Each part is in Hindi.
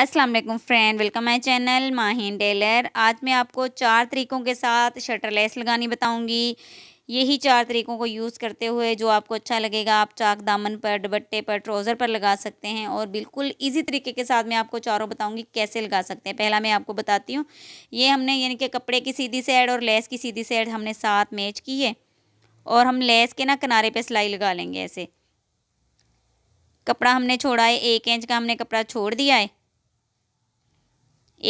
अस्सलाम वालेकुम friend welcome my channel Mahin tailor आज मैं आपको चार तरीकों के साथ शटर लेस लगानी बताऊंगी यही चार तरीकों को यूज़ करते हुए जो आपको अच्छा लगेगा आप चाक दामन पर दुपट्टे पर ट्राउज़र पर लगा सकते हैं और बिल्कुल इजी तरीके के साथ मैं आपको चारों बताऊंगी कैसे लगा सकते हैं पहला मैं आपको बताती हूँ ये हमने यानी कि कपड़े की सीधी साइड और लेस की सीधी साइड हमने साथ मैच की है और हम लेस के ना किनारे पर सिलाई लगा लेंगे ऐसे कपड़ा हमने छोड़ा है एक इंच का हमने कपड़ा छोड़ दिया है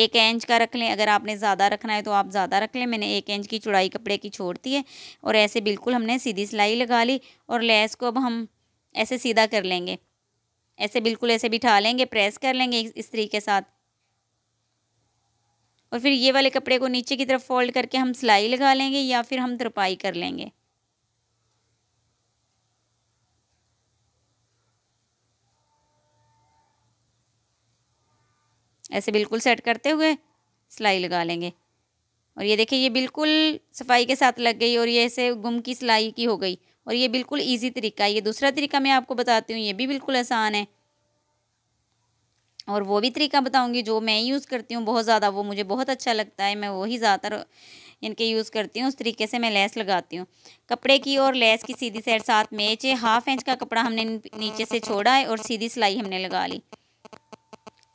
एक इंच का रख लें अगर आपने ज़्यादा रखना है तो आप ज़्यादा रख लें मैंने एक इंच की चौड़ाई कपड़े की छोड़ती है और ऐसे बिल्कुल हमने सीधी सिलाई लगा ली और लेस को अब हम ऐसे सीधा कर लेंगे ऐसे बिल्कुल ऐसे बिठा लेंगे प्रेस कर लेंगे इस तरीके के साथ और फिर ये वाले कपड़े को नीचे की तरफ फोल्ड करके हम सिलाई लगा लेंगे या फिर हम तरपाई कर लेंगे ऐसे बिल्कुल सेट करते हुए सिलाई लगा लेंगे और ये देखिए ये बिल्कुल सफाई के साथ लग गई और ये ऐसे गुम की सिलाई की हो गई और ये बिल्कुल इजी तरीका है ये दूसरा तरीका मैं आपको बताती हूँ ये भी बिल्कुल आसान है और वो भी तरीका बताऊँगी जो मैं यूज़ करती हूँ बहुत ज़्यादा वो मुझे बहुत अच्छा लगता है मैं वही ज़्यादातर इनके यूज़ करती हूँ उस तरीके से मैं लेस लगाती हूँ कपड़े की और लेस की सीधी साइड साथ में हाफ इंच का कपड़ा हमने नीचे से छोड़ा है और सीधी सिलाई हमने लगा ली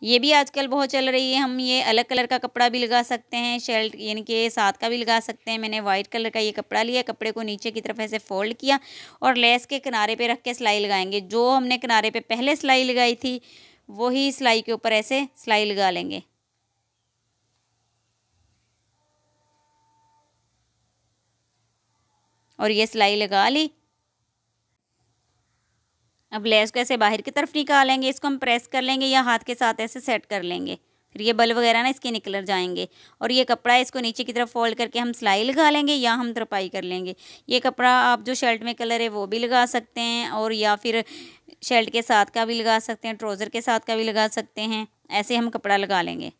ये भी आजकल बहुत चल रही है हम ये अलग कलर का कपड़ा भी लगा सकते हैं शर्ट यानी कि साथ का भी लगा सकते हैं मैंने वाइट कलर का ये कपड़ा लिया कपड़े को नीचे की तरफ ऐसे फोल्ड किया और लेस के किनारे पे रख के सिलाई लगाएंगे जो हमने किनारे पे पहले सिलाई लगाई थी वही सिलाई के ऊपर ऐसे सिलाई लगा लेंगे और ये सिलाई लगा ली अब लेस को ऐसे बाहर की तरफ निकालेंगे इसको हम प्रेस कर लेंगे या हाथ के साथ ऐसे सेट कर लेंगे फिर ये बल वगैरह ना इसके निकल जाएंगे और ये कपड़ा इसको नीचे की तरफ फोल्ड करके हम सिलाई लगा लेंगे या हम तरपाई कर लेंगे ये कपड़ा आप जो शर्ट में कलर है वो भी लगा सकते हैं और या फिर शर्ट के साथ का भी लगा सकते हैं ट्राउज़र के साथ का भी लगा सकते हैं ऐसे हम कपड़ा लगा लेंगे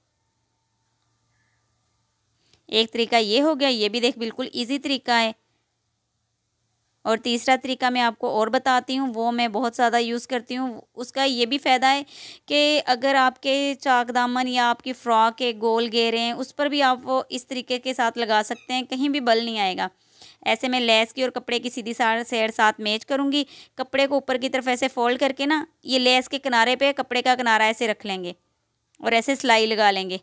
एक तरीका ये हो गया ये भी देख बिल्कुल ईजी तरीका है और तीसरा तरीका मैं आपको और बताती हूँ वो मैं बहुत ज़्यादा यूज़ करती हूँ उसका ये भी फ़ायदा है कि अगर आपके चाक दामन या आपकी फ़्रॉक के गोल घेरे हैं उस पर भी आप वो इस तरीके के साथ लगा सकते हैं कहीं भी बल नहीं आएगा ऐसे मैं लेस की और कपड़े की सीधी सार सैर साथ मैच करूँगी कपड़े को ऊपर की तरफ ऐसे फ़ोल्ड करके ना ये लेस के किनारे पर कपड़े का किनारा ऐसे रख लेंगे और ऐसे सिलाई लगा लेंगे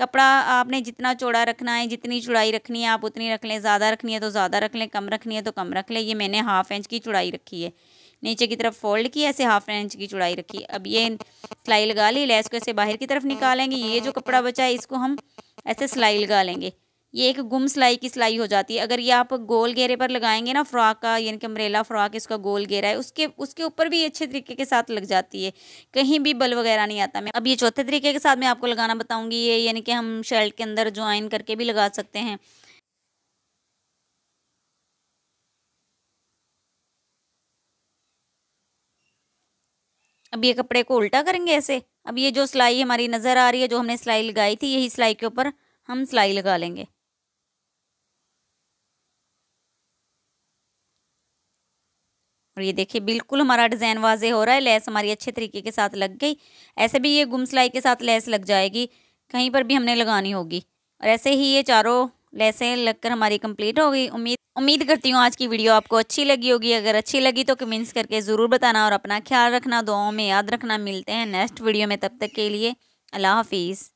कपड़ा आपने जितना चौड़ा रखना है जितनी चौड़ाई रखनी है आप उतनी रख लें ज़्यादा रखनी है तो ज़्यादा रख लें कम रखनी है तो कम रख लें ये मैंने हाफ़ इंच की चौड़ाई रखी है नीचे की तरफ फोल्ड की ऐसे हाफ इंच की चौड़ाई रखी अब ये सिलाई लगा ली लैस को ऐसे बाहर की तरफ निकालेंगे ये जो कपड़ा बचा है इसको हम ऐसे सिलाई लगा लेंगे ये एक गुम सिलाई की सिलाई हो जाती है अगर ये आप गोल घेरे पर लगाएंगे ना फ्रॉक का यानी कि अम्ब्रेला फ्रॉक इसका गोल घेरा है उसके उसके ऊपर भी अच्छे तरीके के साथ लग जाती है कहीं भी बल वगैरह नहीं आता मैं अब ये चौथे तरीके के साथ मैं आपको लगाना बताऊंगी ये यानी कि हम शर्ट के अंदर ज्वाइन करके भी लगा सकते हैं अब ये कपड़े को उल्टा करेंगे ऐसे अब ये जो सिलाई हमारी नज़र आ रही है जो हमने सिलाई लगाई थी यही सिलाई के ऊपर हम सिलाई लगा लेंगे और ये देखिए बिल्कुल हमारा डिज़ाइन वाजे हो रहा है लेस हमारी अच्छे तरीके के साथ लग गई ऐसे भी ये गुम सिलाई के साथ लेस लग जाएगी कहीं पर भी हमने लगानी होगी और ऐसे ही ये चारों लेसें लगकर हमारी कंप्लीट हो गई उम्मीद उम्मीद करती हूँ आज की वीडियो आपको अच्छी लगी होगी अगर अच्छी लगी तो कमेंट्स करके ज़रूर बताना और अपना ख्याल रखना दुआओं में याद रखना मिलते हैं नेक्स्ट वीडियो में तब तक के लिए अल्लाह हाफिज़